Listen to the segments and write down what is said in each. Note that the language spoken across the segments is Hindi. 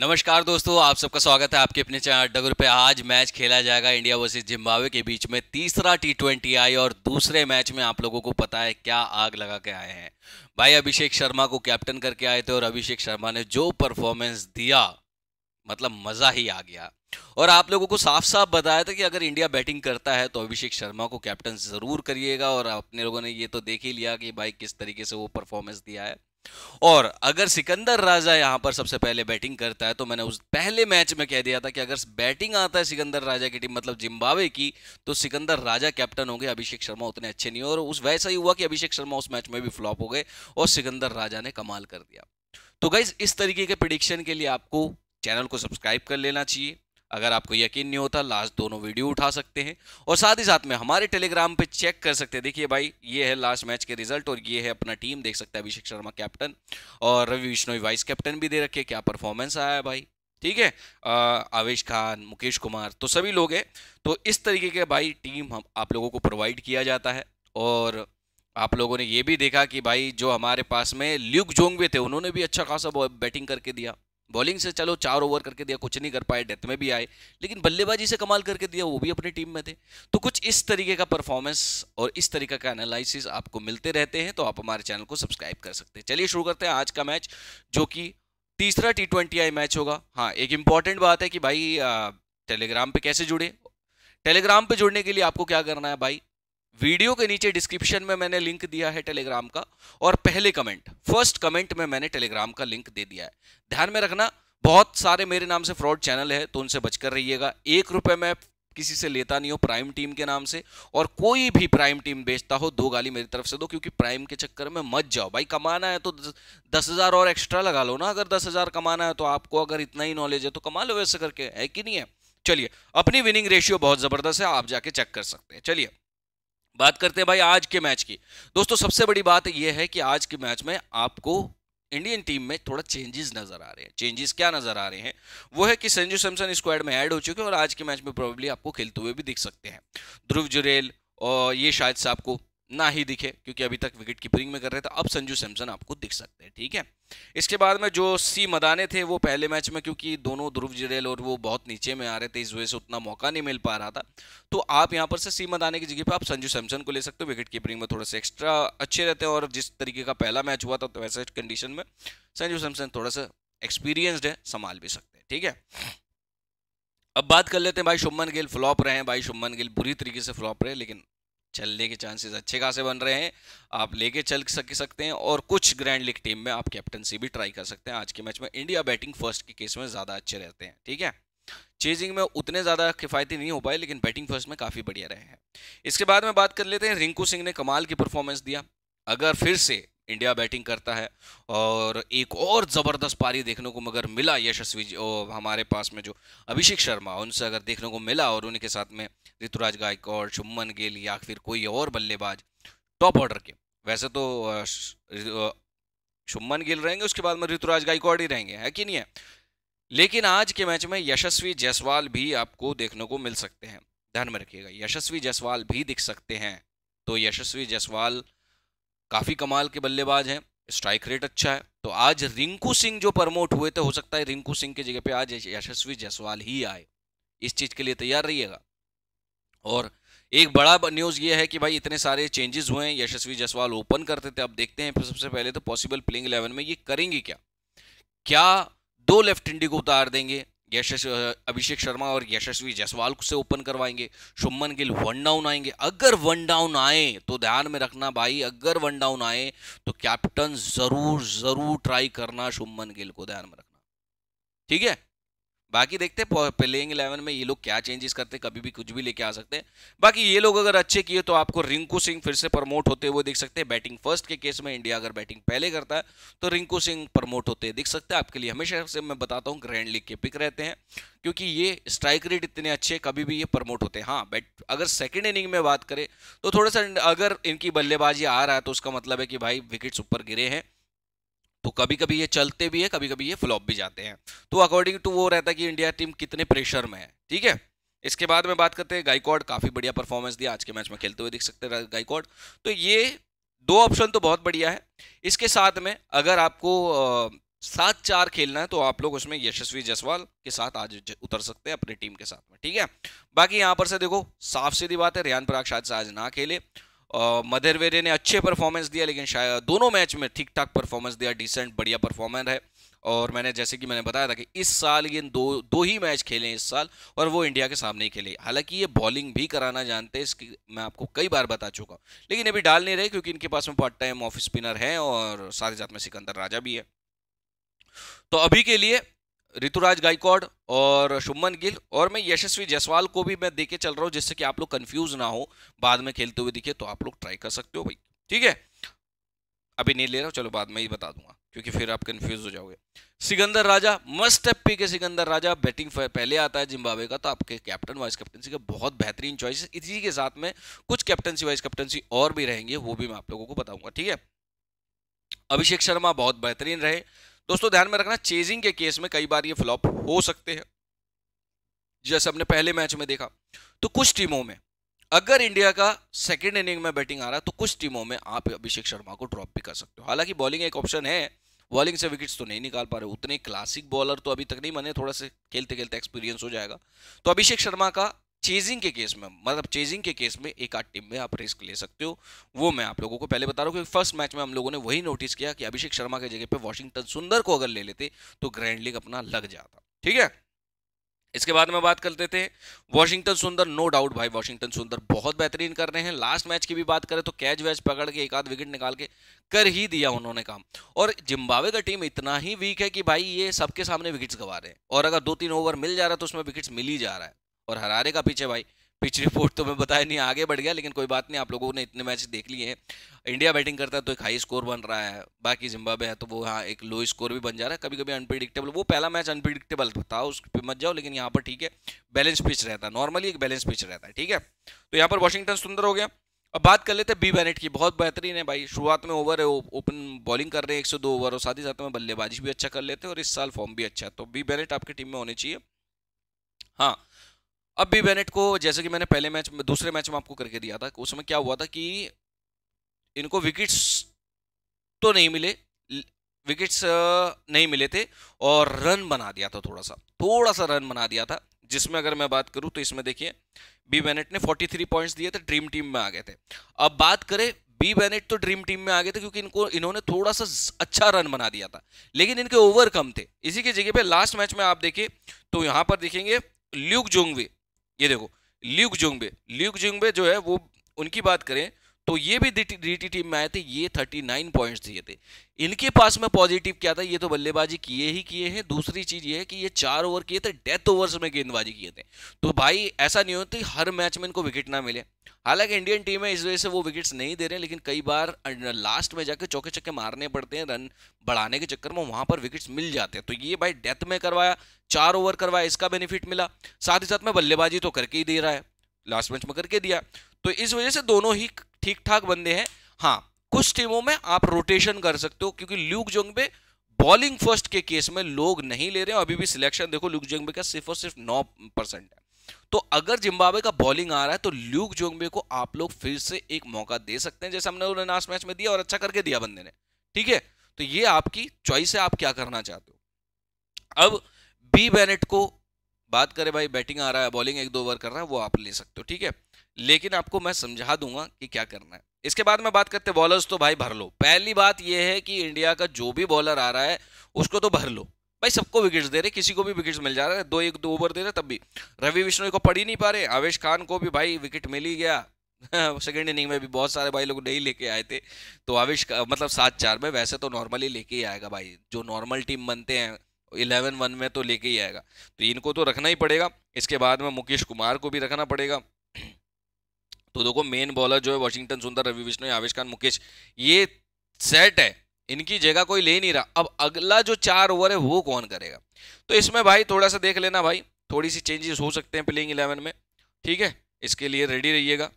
नमस्कार दोस्तों आप सबका स्वागत है आपके अपने चैनल डगर पे आज मैच खेला जाएगा इंडिया वर्सेज जिम्बावे के बीच में तीसरा टी ट्वेंटी आई और दूसरे मैच में आप लोगों को पता है क्या आग लगा के आए हैं भाई अभिषेक शर्मा को कैप्टन करके आए थे और अभिषेक शर्मा ने जो परफॉर्मेंस दिया मतलब मज़ा ही आ गया और आप लोगों को साफ साफ बताया था कि अगर इंडिया बैटिंग करता है तो अभिषेक शर्मा को कैप्टन ज़रूर करिएगा और अपने लोगों ने ये तो देख ही लिया कि भाई किस तरीके से वो परफॉर्मेंस दिया है और अगर सिकंदर राजा यहां पर सबसे पहले बैटिंग करता है तो मैंने उस पहले मैच में कह दिया था कि अगर बैटिंग आता है सिकंदर राजा की टीम मतलब जिम्बावे की तो सिकंदर राजा कैप्टन हो गए अभिषेक शर्मा उतने अच्छे नहीं और उस वैसा ही हुआ कि अभिषेक शर्मा उस मैच में भी फ्लॉप हो गए और सिकंदर राजा ने कमाल कर दिया तो गाइज इस तरीके के प्रिडिक्शन के लिए आपको चैनल को सब्सक्राइब कर लेना चाहिए अगर आपको यकीन नहीं होता लास्ट दोनों वीडियो उठा सकते हैं और साथ ही साथ में हमारे टेलीग्राम पे चेक कर सकते हैं देखिए भाई ये है लास्ट मैच के रिजल्ट और ये है अपना टीम देख सकते हैं अभिषेक शर्मा कैप्टन और रवि विष्णोई वाइस कैप्टन भी दे रखे क्या परफॉर्मेंस आया है भाई ठीक है आवेश खान मुकेश कुमार तो सभी लोग हैं तो इस तरीके के भाई टीम हम आप लोगों को प्रोवाइड किया जाता है और आप लोगों ने ये भी देखा कि भाई जो हमारे पास में ल्यूक जोंग भी थे उन्होंने भी अच्छा खासा बैटिंग करके दिया बॉलिंग से चलो चार ओवर करके दिया कुछ नहीं कर पाए डेथ में भी आए लेकिन बल्लेबाजी से कमाल करके दिया वो भी अपनी टीम में थे तो कुछ इस तरीके का परफॉर्मेंस और इस तरीके का एनालिसिस आपको मिलते रहते हैं तो आप हमारे चैनल को सब्सक्राइब कर सकते हैं चलिए शुरू करते हैं आज का मैच जो कि तीसरा टी ट्वेंटी आई मैच होगा हाँ एक इंपॉर्टेंट बात है कि भाई टेलीग्राम पे कैसे जुड़े टेलीग्राम पे जुड़ने के लिए आपको क्या करना है भाई वीडियो के नीचे डिस्क्रिप्शन में मैंने लिंक दिया है टेलीग्राम का और पहले कमेंट फर्स्ट कमेंट में मैंने टेलीग्राम का लिंक दे दिया है ध्यान में रखना बहुत सारे मेरे नाम से फ्रॉड चैनल है तो उनसे बचकर रहिएगा एक रुपये मैं किसी से लेता नहीं हो प्राइम टीम के नाम से और कोई भी प्राइम टीम बेचता हो दो गाली मेरी तरफ से दो क्योंकि प्राइम के चक्कर में मत जाओ भाई कमाना है तो दस हज़ार और एक्स्ट्रा लगा लो ना अगर दस हज़ार कमाना है तो आपको अगर इतना ही नॉलेज है तो कमा लो वैसे करके है कि नहीं है चलिए अपनी विनिंग रेशियो बहुत ज़बरदस्त है आप जाके चेक कर सकते हैं चलिए बात करते हैं भाई आज के मैच की दोस्तों सबसे बड़ी बात यह है कि आज के मैच में आपको इंडियन टीम में थोड़ा चेंजेस नजर आ रहे हैं चेंजेस क्या नजर आ रहे हैं वो है कि संजू सैमसन स्क्वाड में ऐड हो चुके हैं और आज के मैच में प्रॉब्लली आपको खेलते हुए भी दिख सकते हैं ध्रुव जुरेल और ये शायद से आपको ना ही दिखे क्योंकि अभी तक विकेट कीपरिंग में कर रहे थे अब संजू सैमसन आपको दिख सकते हैं ठीक है इसके बाद में जो सी मदाने थे वो पहले मैच में क्योंकि दोनों ध्रुव जडेल और वो बहुत नीचे में आ रहे थे इस वजह से उतना मौका नहीं मिल पा रहा था तो आप यहाँ पर से सी मदाने की जगह पर आप संजू सैमसन को ले सकते हो विकेट कीपरिंग में थोड़ा सा एक्स्ट्रा अच्छे रहते हैं और जिस तरीके का पहला मैच हुआ था तो वैसे कंडीशन में संजू सैमसन थोड़ा सा एक्सपीरियंसड है संभाल भी सकते हैं ठीक है अब बात कर लेते हैं भाई शुभमन गिल फ्लॉप रहे हैं भाई शुभमन गिल बुरी तरीके से फ्लॉप रहे लेकिन चलने के चांसेस अच्छे खासे बन रहे हैं आप लेके चल सक सकते हैं और कुछ ग्रैंड लीग टीम में आप कैप्टनसी भी ट्राई कर सकते हैं आज के मैच में इंडिया बैटिंग फर्स्ट के केस में ज़्यादा अच्छे रहते हैं ठीक है चेजिंग में उतने ज़्यादा किफ़ायती नहीं हो पाए लेकिन बैटिंग फर्स्ट में काफ़ी बढ़िया रहे हैं इसके बाद में बात कर लेते हैं रिंकू सिंह ने कमाल की परफॉर्मेंस दिया अगर फिर से इंडिया बैटिंग करता है और एक और ज़बरदस्त पारी देखने को मगर मिला यशस्वी जी हमारे पास में जो अभिषेक शर्मा उनसे अगर देखने को मिला और उनके साथ में ऋतुराज गायकवाड़ शुभमन गिल या फिर कोई और बल्लेबाज टॉप ऑर्डर के वैसे तो शुभमन गिल रहेंगे उसके बाद में ऋतुराज गायकवाड़ ही रहेंगे है कि नहीं है लेकिन आज के मैच में यशस्वी जायसवाल भी आपको देखने को मिल सकते हैं ध्यान में रखिएगा यशस्वी जायसवाल भी दिख सकते हैं तो यशस्वी जायसवाल काफ़ी कमाल के बल्लेबाज हैं स्ट्राइक रेट अच्छा है तो आज रिंकू सिंह जो प्रमोट हुए थे हो सकता है रिंकू सिंह की जगह पे आज यशस्वी जायसवाल ही आए इस चीज़ के लिए तैयार रहिएगा और एक बड़ा न्यूज़ ये है कि भाई इतने सारे चेंजेस हुए हैं यशस्वी जायसवाल ओपन करते थे अब देखते हैं सबसे पहले तो पॉसिबल प्लेइंग इलेवन में ये करेंगे क्या क्या दो लेफ्ट इंडी को उतार देंगे यशस्वी अभिषेक शर्मा और यशस्वी जसवाल से ओपन करवाएंगे शुभमन गिल वन डाउन आएंगे अगर वन डाउन आए तो ध्यान में रखना भाई अगर वन डाउन आए तो कैप्टन जरूर जरूर ट्राई करना शुभमन गिल को ध्यान में रखना ठीक है बाकी देखते प्लेइंग इलेवन में ये लोग क्या चेंजेस करते हैं कभी भी कुछ भी लेके आ सकते हैं बाकी ये लोग अगर अच्छे किए तो आपको रिंकू सिंह फिर से प्रमोट होते हुए देख सकते हैं बैटिंग फर्स्ट के केस में इंडिया अगर बैटिंग पहले करता है तो रिंकू सिंह प्रमोट होते हैं देख सकते हैं आपके लिए हमेशा से मैं बताता हूँ ग्रैंड लीग के पिक रहते हैं क्योंकि ये स्ट्राइक रेट इतने अच्छे कभी भी ये प्रमोट होते हैं हाँ बैट अगर सेकेंड इनिंग में बात करें तो थोड़ा सा अगर इनकी बल्लेबाजी आ रहा है तो उसका मतलब है कि भाई विकेट्स ऊपर गिरे हैं तो कभी कभी ये चलते भी है कभी कभी ये फ्लॉप भी जाते हैं तो अकॉर्डिंग टू वो रहता है कि इंडिया टीम कितने प्रेशर में है ठीक है इसके बाद में बात करते हैं गाइकॉड काफ़ी बढ़िया परफॉर्मेंस दिया आज के मैच में खेलते हुए देख सकते हैं गाइकॉड तो ये दो ऑप्शन तो बहुत बढ़िया है इसके साथ में अगर आपको सात चार खेलना है तो आप लोग उसमें यशस्वी जसवाल के साथ आज उतर सकते हैं अपनी टीम के साथ में ठीक है बाकी यहाँ पर से देखो साफ सीधी बात है रेहान पराग शायद से आज ना खेले मधेरवेरे ने अच्छे परफॉर्मेंस दिया लेकिन शायद दोनों मैच में ठीक ठाक परफॉर्मेंस दिया डिसेंट बढ़िया परफॉर्मेंस है और मैंने जैसे कि मैंने बताया था कि इस साल ये दो दो ही मैच खेले इस साल और वो इंडिया के सामने ही खेले हालांकि ये बॉलिंग भी कराना जानते हैं इसकी मैं आपको कई बार बता चुका हूँ लेकिन अभी डाल नहीं रहे क्योंकि इनके पास में पार्ट टाइम ऑफ स्पिनर हैं और साथ ही साथ में सिकंदर राजा भी है तो अभी के लिए ऋतुराज गायकॉड और शुभमन गिल और मैं यशस्वी जसवाल को भी मैं देके चल रहा हूँ जिससे कि आप लोग कंफ्यूज ना हो बाद में खेलते हुए दिखे तो आप लोग ट्राई कर सकते हो भाई ठीक है अभी नहीं ले रहा हूँ चलो बाद में ही बता दूंगा क्योंकि फिर आप कंफ्यूज हो जाओगे सिकंदर राजा मस्ट एप के सिकंदर राजा बैटिंग पहले आता है जिम्बाब्वे का तो आपके कैप्टन वाइस कैप्टनसी का बहुत बेहतरीन चॉइस इसी के साथ में कुछ कैप्टनसी वाइस कैप्टनसी और भी रहेंगे वो भी मैं आप लोगों को बताऊंगा ठीक है अभिषेक शर्मा बहुत बेहतरीन रहे दोस्तों ध्यान में रखना चेजिंग के केस में कई बार ये फ्लॉप हो सकते हैं जैसे हमने पहले मैच में देखा तो कुछ टीमों में अगर इंडिया का सेकेंड इनिंग में बैटिंग आ रहा है तो कुछ टीमों में आप अभिषेक शर्मा को ड्रॉप भी कर सकते हो हालांकि बॉलिंग एक ऑप्शन है बॉलिंग से विकेट्स तो नहीं निकाल पा रहे उतने क्लासिक बॉलर तो अभी तक नहीं बने थोड़ा से खेलते खेलते एक्सपीरियंस हो जाएगा तो अभिषेक शर्मा का चेजिंग के केस में मतलब चेजिंग के केस में एक आठ टीम में आप रिस्क ले सकते हो वो मैं आप लोगों को पहले बता रहा हूँ क्योंकि फर्स्ट मैच में हम लोगों ने वही नोटिस किया कि अभिषेक शर्मा की जगह पे वॉशिंगटन सुंदर को अगर ले लेते तो ग्रैंड लीग अपना लग जाता ठीक है इसके बाद में बात करते थे वॉशिंगटन सुंदर नो डाउट भाई वॉशिंगटन सुंदर बहुत बेहतरीन कर रहे हैं लास्ट मैच की भी बात करें तो कैच वैच पकड़ के एक आध विकेट निकाल के कर ही दिया उन्होंने काम और जिम्बावे का टीम इतना ही वीक है कि भाई ये सबके सामने विकेट्स गवा रहे हैं और अगर दो तीन ओवर मिल जा रहा है तो उसमें विकेट्स मिल ही जा रहा है और हरारे का पीछे भाई पिच रिपोर्ट तो मैं बताया नहीं आगे बढ़ गया लेकिन कोई बात नहीं आप लोगों ने इतने मैच देख लिए हैं इंडिया बैटिंग करता है तो एक हाई स्कोर बन रहा है बाकी जिम्बाब्वे है तो वो हाँ एक लो स्कोर भी बन जा रहा है कभी कभी अनप्रिडिक्टेबल वो पहला मैच अनप्रिडिक्टेबल था उस पर मत जाओ लेकिन यहाँ पर ठीक है बैलेंस पिच रहता है नॉर्मली एक बैलेंस पिच रहता है ठीक है तो यहाँ पर वॉशिंगटन सुंदर हो गया अब बात कर लेते हैं बी बैनेट की बहुत बेहतरीन है भाई शुरुआत में ओवर है ओपन बॉलिंग कर रहे हैं एक सौ दो ओवर और साथ ही साथ में बल्लेबाजी भी अच्छा कर लेते हैं और इस साल फॉर्म भी अच्छा है तो बी बैनेट आपकी टीम में होने चाहिए हाँ अब भी बेनेट को जैसे कि मैंने पहले मैच में दूसरे मैच में आपको करके दिया था उस समय क्या हुआ था कि इनको विकेट्स तो नहीं मिले विकेट्स नहीं मिले थे और रन बना दिया था थोड़ा सा थोड़ा सा रन बना दिया था जिसमें अगर मैं बात करूं तो इसमें देखिए बी बेनेट ने 43 पॉइंट्स दिए थे ड्रीम टीम में आ गए थे अब बात करें बी बेनेट तो ड्रीम टीम में आ गए थे क्योंकि इनको इन्होंने थोड़ा सा अच्छा रन बना दिया था लेकिन इनके ओवर कम थे इसी की जगह पे लास्ट मैच में आप देखिए तो यहां पर देखेंगे ल्यूक जोंगवे ये देखो ल्यूक जुंगबे ल्यूक जुंगबे जो है वो उनकी बात करें तो ये भी टी टीम में आए थे ये 39 पॉइंट्स दिए थे इनके पास में पॉजिटिव क्या था ये तो बल्लेबाजी किए ही किए हैं दूसरी चीज़ ये है कि ये चार ओवर किए थे डेथ ओवर्स में गेंदबाजी किए थे तो भाई ऐसा नहीं होती हर मैच में इनको विकेट ना मिले हालांकि इंडियन टीम है इस वजह से वो विकेट्स नहीं दे रहे हैं लेकिन कई बार लास्ट अं, में जाकर चौके चक्के मारने पड़ते हैं रन बढ़ाने के चक्कर में वहां पर विकेट्स मिल जाते हैं तो ये भाई डेथ में करवाया चार ओवर करवाया इसका बेनिफिट मिला साथ ही साथ में बल्लेबाजी तो करके ही दे रहा है लास्ट मैच में करके दिया तो इस वजह से दोनों ही ठीक ठाक बंदे हैं हाँ कुछ टीमों में आप रोटेशन कर सकते हो क्योंकि ल्यूक जोंग पे बॉलिंग फर्स्ट के केस में लोग नहीं ले रहे हैं अभी भी सिलेक्शन देखो ल्यूक जोंगबे का सिर्फ और सिर्फ नौ परसेंट है तो अगर जिम्बाब्वे का बॉलिंग आ रहा है तो ल्यूक जोंगबे को आप लोग फिर से एक मौका दे सकते हैं जैसे हमने उन्हें लास्ट मैच में दिया और अच्छा करके दिया बंदे ने ठीक है तो ये आपकी चॉइस है आप क्या करना चाहते हो अब बी बैनेट को बात करें भाई बैटिंग आ रहा है बॉलिंग एक दो ओवर कर रहा है वो आप ले सकते हो ठीक है लेकिन आपको मैं समझा दूंगा कि क्या करना है इसके बाद में बात करते हैं बॉलर्स तो भाई भर लो पहली बात यह है कि इंडिया का जो भी बॉलर आ रहा है उसको तो भर लो भाई सबको विकेट्स दे रहे किसी को भी विकेट्स मिल जा रहा है दो एक दो ओवर दे रहे तब भी रवि विष्णु को पढ़ ही नहीं पा रहे आवेश खान को भी भाई विकेट मिल ही गया सेकेंड इनिंग में भी बहुत सारे भाई लोग नहीं लेके आए थे तो आवेश मतलब सात चार में वैसे तो नॉर्मली लेके ही आएगा भाई जो नॉर्मल टीम बनते हैं इलेवन वन में तो लेके ही आएगा तो इनको तो रखना ही पड़ेगा इसके बाद में मुकेश कुमार को भी रखना पड़ेगा तो देखो मेन बॉलर जो है वॉशिंगटन सुंदर रवि विष्णु आवेश खान मुकेश ये सेट है इनकी जगह कोई ले नहीं रहा अब अगला जो चार ओवर है वो कौन करेगा तो इसमें भाई थोड़ा सा देख लेना भाई थोड़ी सी चेंजेस हो सकते हैं प्लेइंग इलेवन में ठीक है इसके लिए रेडी रहिएगा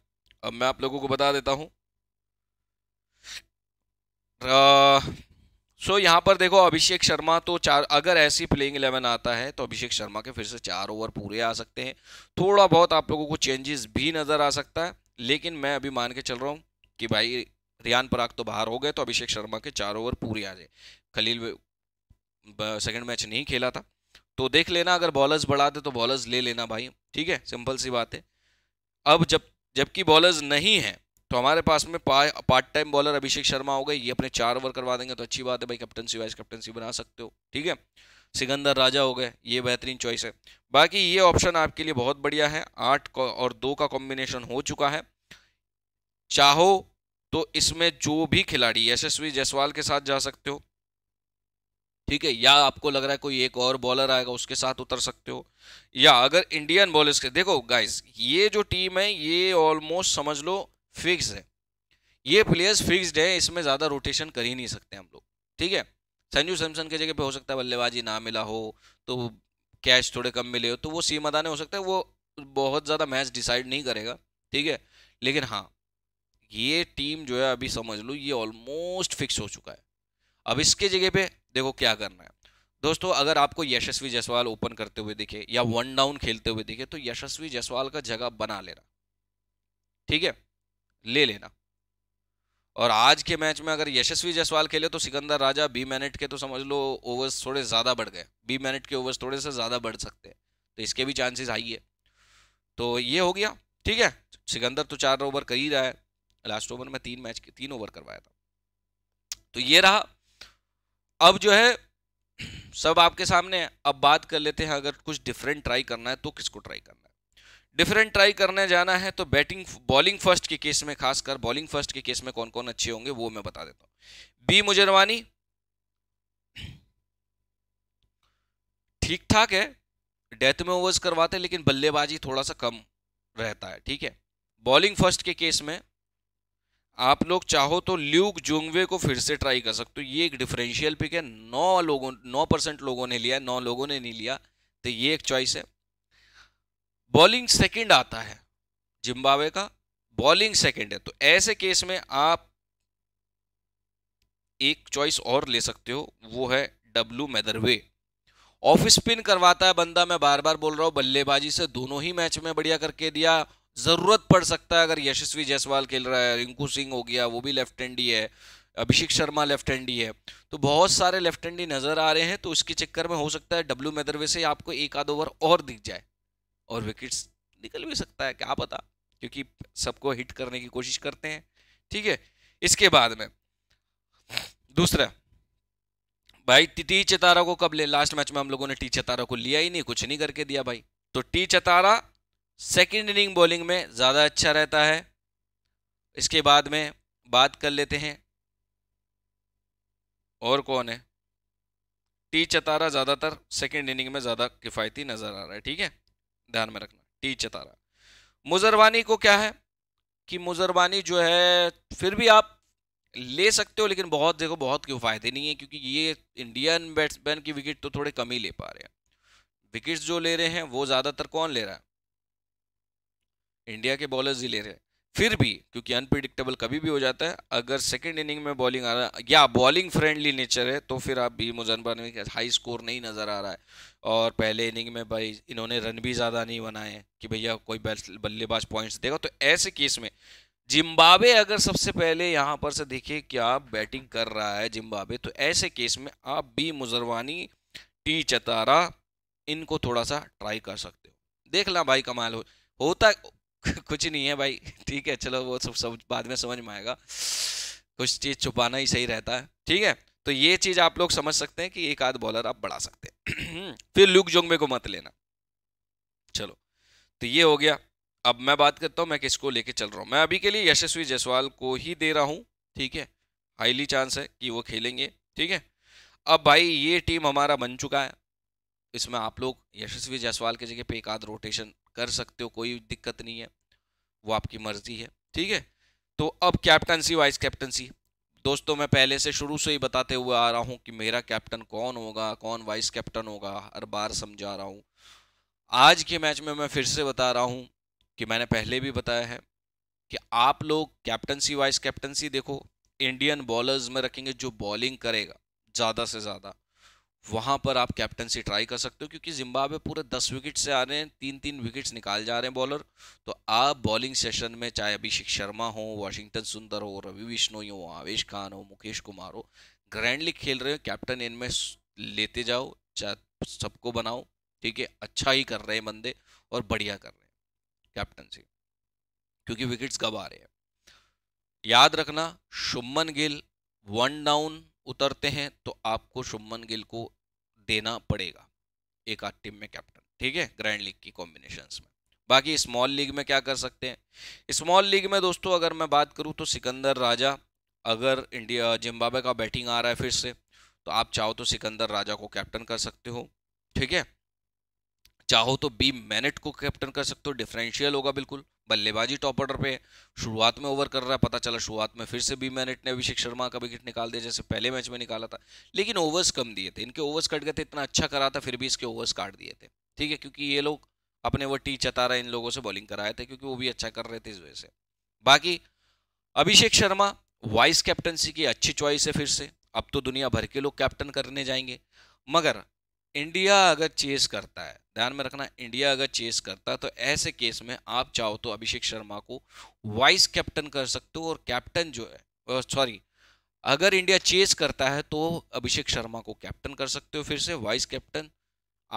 अब मैं आप लोगों को बता देता हूँ सो यहां यहाँ पर देखो अभिषेक शर्मा तो चार अगर ऐसी प्लेइंग इलेवन आता है तो अभिषेक शर्मा के फिर से चार ओवर पूरे आ सकते हैं थोड़ा बहुत आप लोगों को चेंजेस भी नज़र आ सकता है लेकिन मैं अभी मान के चल रहा हूँ कि भाई रियान पराग तो बाहर हो गए तो अभिषेक शर्मा के चार ओवर पूरे आ जाए खलील सेकंड मैच नहीं खेला था तो देख लेना अगर बॉलर्स बढ़ा दे तो बॉलर्स ले लेना भाई ठीक है सिंपल सी बात है अब जब जबकि बॉलर्स नहीं हैं तो हमारे पास में पा, part time bowler Abhishek Sharma हो गए ये अपने चार ओवर करवा देंगे तो अच्छी बात है भाई कैप्टनसी वाइस कैप्टनसी बना सकते हो ठीक है सिकंदर राजा हो गए ये बेहतरीन चॉइस है बाकी ये ऑप्शन आपके लिए बहुत बढ़िया है आठ और दो का कॉम्बिनेशन हो चुका है चाहो तो इसमें जो भी खिलाड़ी यशस्वी जायसवाल के साथ जा सकते हो ठीक है या आपको लग रहा है कोई एक और बॉलर आएगा उसके साथ उतर सकते हो या अगर इंडियन बॉलर्स के देखो गाइस ये जो टीम है ये ऑलमोस्ट समझ लो फिक्स है ये प्लेयर्स फिक्स्ड है इसमें ज़्यादा रोटेशन कर ही नहीं सकते हम लोग ठीक है संजू सैमसन की जगह पे हो सकता है बल्लेबाजी ना मिला हो तो कैच थोड़े कम मिले हो तो वो सीमा दाने हो सकता है वो बहुत ज़्यादा मैच डिसाइड नहीं करेगा ठीक है लेकिन हाँ ये टीम जो है अभी समझ लो ये ऑलमोस्ट फिक्स हो चुका है अब इसके जगह पे देखो क्या करना है दोस्तों अगर आपको यशस्वी जसवाल ओपन करते हुए दिखे या वन डाउन खेलते हुए दिखे तो यशस्वी जसवाल का जगह बना लेना ठीक है ले लेना और आज के मैच में अगर यशस्वी जसवाल खेले तो सिकंदर राजा बी मिनट के तो समझ लो ओवर्स थोड़े ज़्यादा बढ़ गए बी मिनट के ओवर्स थोड़े से ज़्यादा बढ़ सकते हैं तो इसके भी चांसेस हाई है तो ये हो गया ठीक है सिकंदर तो चार ओवर कर ही रहा है लास्ट ओवर में तीन मैच तीन ओवर करवाया था तो ये रहा अब जो है सब आपके सामने अब बात कर लेते हैं अगर कुछ डिफरेंट ट्राई करना है तो किसको ट्राई करना है डिफरेंट ट्राई करने जाना है तो बैटिंग बॉलिंग फर्स्ट के केस में खासकर बॉलिंग फर्स्ट के केस में कौन कौन अच्छे होंगे वो मैं बता देता हूँ बी मुजरवानी ठीक ठाक है डेथ में ओवर्स करवाते लेकिन बल्लेबाजी थोड़ा सा कम रहता है ठीक है बॉलिंग फर्स्ट के केस में आप लोग चाहो तो ल्यूक जोंगवे को फिर से ट्राई कर सकते हो ये एक डिफरेंशियल पिक है नौ लोगों नौ परसेंट लोगों ने लिया नौ लोगों ने नहीं लिया तो ये एक चॉइस है बॉलिंग सेकंड आता है जिम्बावे का बॉलिंग सेकंड है तो ऐसे केस में आप एक चॉइस और ले सकते हो वो है डब्लू मैदरवे ऑफ स्पिन करवाता है बंदा मैं बार बार बोल रहा हूं बल्लेबाजी से दोनों ही मैच में बढ़िया करके दिया जरूरत पड़ सकता है अगर यशस्वी जायसवाल खेल रहा है रिंकू सिंह हो गया वो भी लेफ्ट एंडी है अभिषेक शर्मा लेफ्ट एंडी है तो बहुत सारे लेफ्ट एंडी नजर आ रहे हैं तो उसके चक्कर में हो सकता है डब्ल्यू मैदरवे से आपको एक आध ओवर और दिख जाए और विकेट्स हम्म। निकल भी सकता है क्या पता क्योंकि सबको हिट करने की कोशिश करते हैं ठीक है इसके बाद में दूसरा भाई टी चतारा को कब ले लास्ट मैच में हम लोगों ने टी चतारा को लिया ही नहीं कुछ नहीं करके दिया भाई तो T Chatara second inning bowling में ज़्यादा अच्छा रहता है इसके बाद में बात कर लेते हैं और कौन है टी चतारा ज़्यादातर सेकेंड इनिंग में ज़्यादा किफ़ायती नज़र आ रहा है ठीक है ध्यान में रखना टी चतारा मुजरवानी को क्या है कि मुजरवानी जो है फिर भी आप ले सकते हो लेकिन बहुत देखो बहुत क्यों फायदे नहीं है क्योंकि ये इंडियन बैट्समैन की विकेट तो थोड़े कम ही ले पा रहे हैं विकेट्स जो ले रहे हैं वो ज़्यादातर कौन ले रहा है इंडिया के बॉलर्स ही ले रहे हैं फिर भी क्योंकि अनप्रिडिक्टेबल कभी भी हो जाता है अगर सेकेंड इनिंग में बॉलिंग आ रहा है या बॉलिंग फ्रेंडली नेचर है तो फिर आप भी मुजनबर में हाई स्कोर नहीं नज़र आ रहा है और पहले इनिंग में भाई इन्होंने रन भी ज़्यादा नहीं बनाए कि भैया कोई बल्लेबाज पॉइंट्स देगा तो ऐसे केस में जिम्बाबे अगर सबसे पहले यहाँ पर से देखिए क्या बैटिंग कर रहा है जिम्बाबे तो ऐसे केस में आप बी मुजरवानी टी चतारा इनको थोड़ा सा ट्राई कर सकते हो देख ला भाई कमाल हो होता कुछ नहीं है भाई ठीक है चलो वो सब सब बाद में समझ में आएगा कुछ चीज़ छुपाना ही सही रहता है ठीक है तो ये चीज़ आप लोग समझ सकते हैं कि एक आध बॉलर आप बढ़ा सकते हैं फिर लुक जोंगबे को मत लेना चलो तो ये हो गया अब मैं बात करता हूँ मैं किसको लेके चल रहा हूँ मैं अभी के लिए यशस्वी जायसवाल को ही दे रहा हूँ ठीक है हाईली चांस है कि वो खेलेंगे ठीक है अब भाई ये टीम हमारा बन चुका है इसमें आप लोग यशस्वी जायसवाल की जगह पे एक आध रोटेशन कर सकते हो कोई दिक्कत नहीं है वो आपकी मर्जी है ठीक है तो अब कैप्टनसी वाइस कैप्टनसी दोस्तों मैं पहले से शुरू से ही बताते हुए आ रहा हूँ कि मेरा कैप्टन कौन होगा कौन वाइस कैप्टन होगा हर बार समझा रहा हूँ आज के मैच में मैं फिर से बता रहा हूँ कि मैंने पहले भी बताया है कि आप लोग कैप्टनसी वाइस कैप्टनसी देखो इंडियन बॉलर्स में रखेंगे जो बॉलिंग करेगा ज़्यादा से ज़्यादा वहाँ पर आप कैप्टनसी ट्राई कर सकते हो क्योंकि जिम्बाब्वे पूरे दस विकेट से आ रहे हैं तीन तीन विकेट्स निकाल जा रहे हैं बॉलर तो आप बॉलिंग सेशन में चाहे अभिषेक शर्मा हो वाशिंगटन सुंदर हो रवि विष्णु हो आवेश खान हो मुकेश कुमार हो ग्रैंडली खेल रहे हो कैप्टन इनमें लेते जाओ चाहे सबको बनाओ ठीक है अच्छा ही कर रहे हैं बंदे और बढ़िया कर रहे हैं कैप्टनसी क्योंकि विकेट्स आ रहे हैं याद रखना शुभमन गिल वन डाउन उतरते हैं तो आपको शुभमन गिल को देना पड़ेगा एक आध टीम में कैप्टन ठीक है ग्रैंड लीग की कॉम्बिनेशन में बाकी स्मॉल लीग में क्या कर सकते हैं स्मॉल लीग में दोस्तों अगर मैं बात करूँ तो सिकंदर राजा अगर इंडिया जिम्बाब्वे का बैटिंग आ रहा है फिर से तो आप चाहो तो सिकंदर राजा को कैप्टन कर सकते हो ठीक है चाहो तो बी मैनेट को कैप्टन कर सकते हो डिफरेंशियल होगा बिल्कुल बल्लेबाजी टॉप ऑर्डर पे शुरुआत में ओवर कर रहा है पता चला शुरुआत में फिर से बी मैनेट ने अभिषेक शर्मा का विकेट निकाल दिया जैसे पहले मैच में निकाला था लेकिन ओवर्स कम दिए थे इनके ओवर्स कट गए थे इतना अच्छा करा था फिर भी इसके ओवर्स काट दिए थे ठीक है क्योंकि ये लोग अपने वो टी चता रहे इन लोगों से बॉलिंग कराए थे क्योंकि वो भी अच्छा कर रहे थे इस वजह से बाकी अभिषेक शर्मा वाइस कैप्टनसी की अच्छी चॉइस है फिर से अब तो दुनिया भर के लोग कैप्टन करने जाएंगे मगर इंडिया अगर चेस करता है ध्यान में रखना इंडिया अगर चेस करता है तो ऐसे केस में आप चाहो तो अभिषेक शर्मा को वाइस कैप्टन कर सकते हो और कैप्टन जो है सॉरी अगर इंडिया चेस करता है तो अभिषेक शर्मा को कैप्टन कर सकते हो फिर से वाइस कैप्टन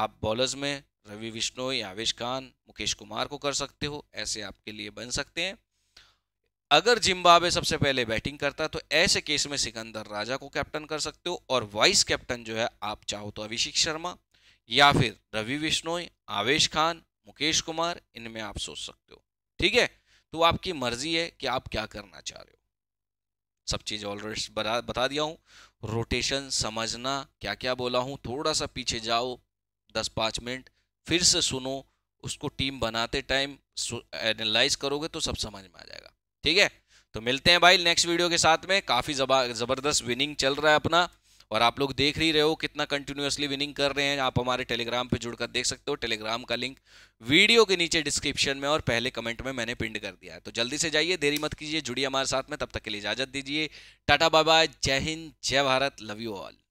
आप बॉलर्स में रवि विष्णोई आवेश खान मुकेश कुमार को कर सकते हो ऐसे आपके लिए बन सकते हैं अगर जिम्बाब्वे सबसे पहले बैटिंग करता तो ऐसे केस में सिकंदर राजा को कैप्टन कर सकते हो और वाइस कैप्टन जो है आप चाहो तो अभिषेक शर्मा या फिर रवि विश्नोई आवेश खान मुकेश कुमार इनमें आप सोच सकते हो ठीक है तो आपकी मर्जी है कि आप क्या करना चाह रहे हो सब चीज़ ऑलरेडी बता दिया हूं रोटेशन समझना क्या क्या बोला हूं थोड़ा सा पीछे जाओ दस पांच मिनट फिर से सुनो उसको टीम बनाते टाइम एनालाइज करोगे तो सब समझ में आ जाएगा ठीक है तो मिलते हैं भाई नेक्स्ट वीडियो के साथ में काफ़ी ज़बरदस्त विनिंग चल रहा है अपना और आप लोग देख ही रहे हो कितना कंटिन्यूसली विनिंग कर रहे हैं आप हमारे टेलीग्राम पे जुड़कर देख सकते हो टेलीग्राम का लिंक वीडियो के नीचे डिस्क्रिप्शन में और पहले कमेंट में मैंने पिंड कर दिया है तो जल्दी से जाइए देरी मत कीजिए जुड़िए हमारे साथ में तब तक के लिए इजाजत दीजिए टाटा बाय बाय जय हिंद जय भारत लव यू ऑल